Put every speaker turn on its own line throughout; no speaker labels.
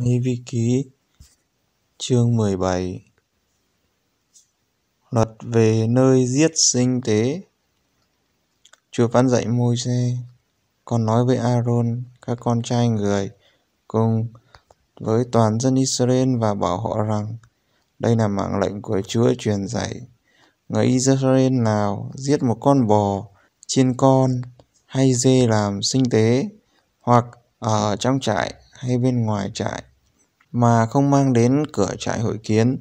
Ni vi ký chương 17 Luật về nơi giết sinh tế Chúa phán dạy môi xe Con nói với Aaron các con trai người cùng với toàn dân Israel và bảo họ rằng đây là mạng lệnh của Chúa truyền dạy người Israel nào giết một con bò chiên con hay dê làm sinh tế hoặc ở trong trại hay bên ngoài trại mà không mang đến cửa trại hội kiến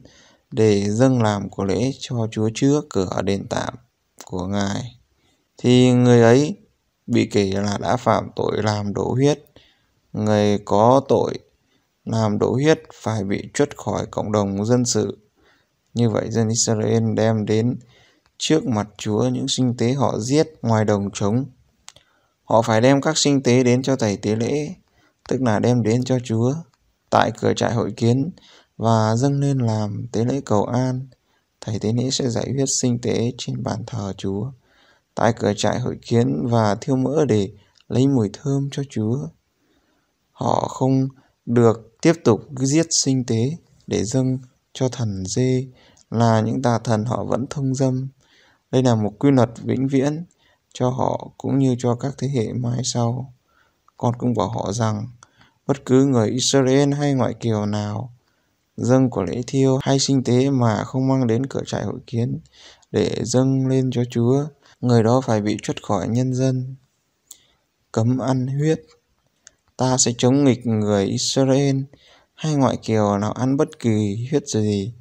để dâng làm của lễ cho Chúa trước cửa đền tạm của Ngài thì người ấy bị kể là đã phạm tội làm đổ huyết. Người có tội làm đổ huyết phải bị truất khỏi cộng đồng dân sự. Như vậy dân Israel đem đến trước mặt Chúa những sinh tế họ giết ngoài đồng trống. Họ phải đem các sinh tế đến cho thầy tế lễ tức là đem đến cho Chúa tại cửa trại hội kiến và dâng lên làm tế lễ cầu an. Thầy tế lễ sẽ giải huyết sinh tế trên bàn thờ Chúa tại cửa trại hội kiến và thiêu mỡ để lấy mùi thơm cho Chúa. Họ không được tiếp tục giết sinh tế để dâng cho thần dê là những tà thần họ vẫn thông dâm. Đây là một quy luật vĩnh viễn cho họ cũng như cho các thế hệ mai sau. Con cũng bảo họ rằng, bất cứ người Israel hay ngoại kiều nào, dâng của lễ thiêu hay sinh tế mà không mang đến cửa trại hội kiến để dâng lên cho Chúa, người đó phải bị truất khỏi nhân dân. Cấm ăn huyết Ta sẽ chống nghịch người Israel hay ngoại kiều nào ăn bất kỳ huyết gì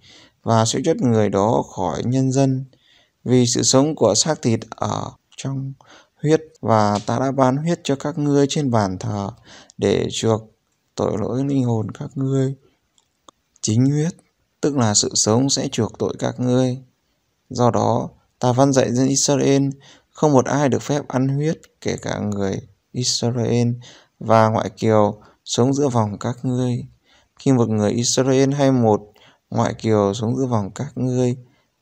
và sẽ truất người đó khỏi nhân dân vì sự sống của xác thịt ở trong huyết và ta đã bán huyết cho các ngươi trên bàn thờ để chuộc tội lỗi linh hồn các ngươi. Chính huyết, tức là sự sống sẽ chuộc tội các ngươi. Do đó, ta văn dạy dân Israel không một ai được phép ăn huyết kể cả người Israel và ngoại kiều sống giữa vòng các ngươi. Khi một người Israel hay một ngoại kiều sống giữa vòng các ngươi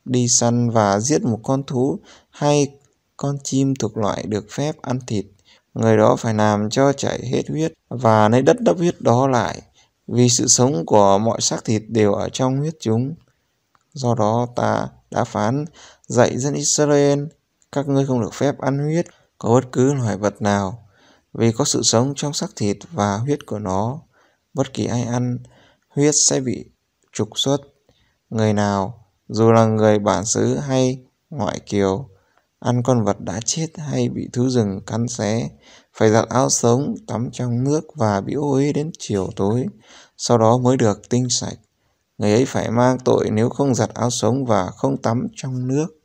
đi săn và giết một con thú hay con chim thuộc loại được phép ăn thịt, người đó phải làm cho chảy hết huyết và lấy đất đắp huyết đó lại, vì sự sống của mọi xác thịt đều ở trong huyết chúng. Do đó ta đã phán dạy dân Israel, các ngươi không được phép ăn huyết của bất cứ loài vật nào, vì có sự sống trong xác thịt và huyết của nó. Bất kỳ ai ăn, huyết sẽ bị trục xuất. Người nào, dù là người bản xứ hay ngoại kiều, ăn con vật đã chết hay bị thú rừng cắn xé, phải giặt áo sống, tắm trong nước và bị ô uế đến chiều tối, sau đó mới được tinh sạch. Người ấy phải mang tội nếu không giặt áo sống và không tắm trong nước.